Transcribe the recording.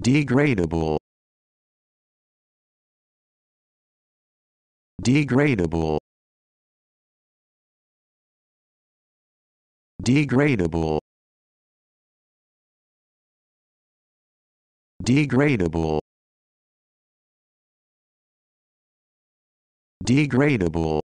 degradable degradable degradable degradable degradable